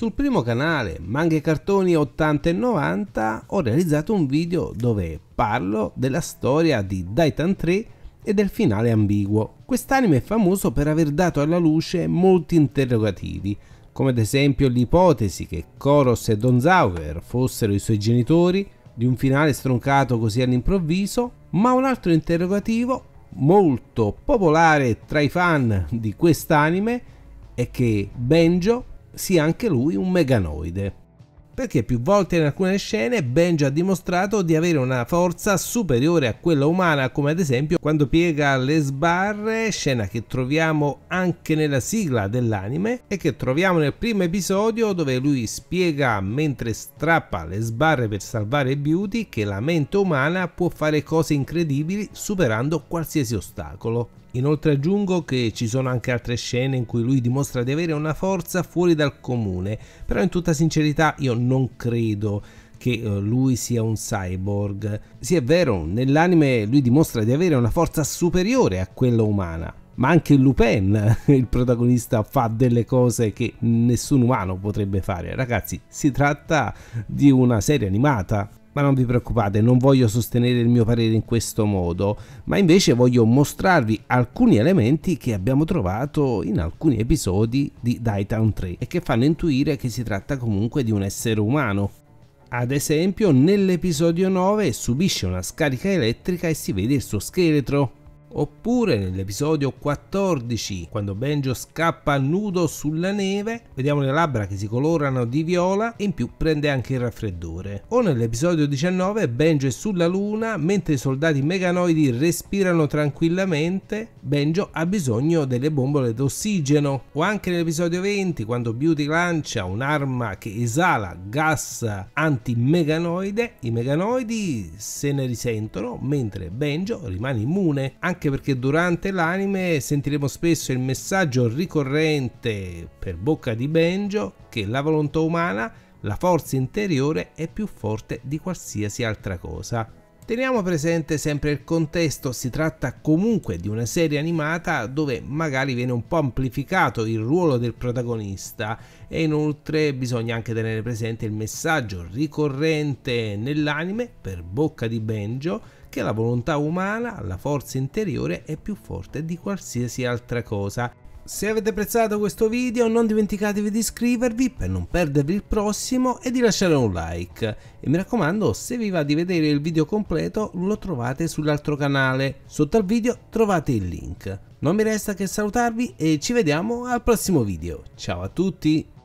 Sul primo canale Manga e Cartoni 80 e 90 ho realizzato un video dove parlo della storia di Daitan 3 e del finale ambiguo. Quest'anime è famoso per aver dato alla luce molti interrogativi, come ad esempio l'ipotesi che Koros e Don Zauber fossero i suoi genitori, di un finale stroncato così all'improvviso, ma un altro interrogativo molto popolare tra i fan di quest'anime è che Benjo sia anche lui un meganoide. Perché più volte in alcune scene Benji ha dimostrato di avere una forza superiore a quella umana, come ad esempio quando piega le sbarre, scena che troviamo anche nella sigla dell'anime e che troviamo nel primo episodio dove lui spiega mentre strappa le sbarre per salvare Beauty che la mente umana può fare cose incredibili superando qualsiasi ostacolo. Inoltre aggiungo che ci sono anche altre scene in cui lui dimostra di avere una forza fuori dal comune, però in tutta sincerità io non credo che eh, lui sia un cyborg. Sì è vero, nell'anime lui dimostra di avere una forza superiore a quella umana, ma anche Lupin, il protagonista, fa delle cose che nessun umano potrebbe fare. Ragazzi, si tratta di una serie animata ma non vi preoccupate, non voglio sostenere il mio parere in questo modo, ma invece voglio mostrarvi alcuni elementi che abbiamo trovato in alcuni episodi di Dytown 3 e che fanno intuire che si tratta comunque di un essere umano. Ad esempio, nell'episodio 9 subisce una scarica elettrica e si vede il suo scheletro. Oppure nell'episodio 14, quando Benjo scappa nudo sulla neve, vediamo le labbra che si colorano di viola e in più prende anche il raffreddore. O nell'episodio 19, Benjo è sulla luna, mentre i soldati meganoidi respirano tranquillamente, Benjo ha bisogno delle bombole d'ossigeno. O anche nell'episodio 20, quando Beauty lancia un'arma che esala gas anti-meganoide, i meganoidi se ne risentono, mentre Benjo rimane immune. Anche anche perché durante l'anime sentiremo spesso il messaggio ricorrente per bocca di Benjo che la volontà umana, la forza interiore è più forte di qualsiasi altra cosa. Teniamo presente sempre il contesto, si tratta comunque di una serie animata dove magari viene un po' amplificato il ruolo del protagonista e inoltre bisogna anche tenere presente il messaggio ricorrente nell'anime per bocca di Benjo che la volontà umana, la forza interiore è più forte di qualsiasi altra cosa se avete apprezzato questo video non dimenticatevi di iscrivervi per non perdervi il prossimo e di lasciare un like. E mi raccomando se vi va di vedere il video completo lo trovate sull'altro canale, sotto al video trovate il link. Non mi resta che salutarvi e ci vediamo al prossimo video. Ciao a tutti!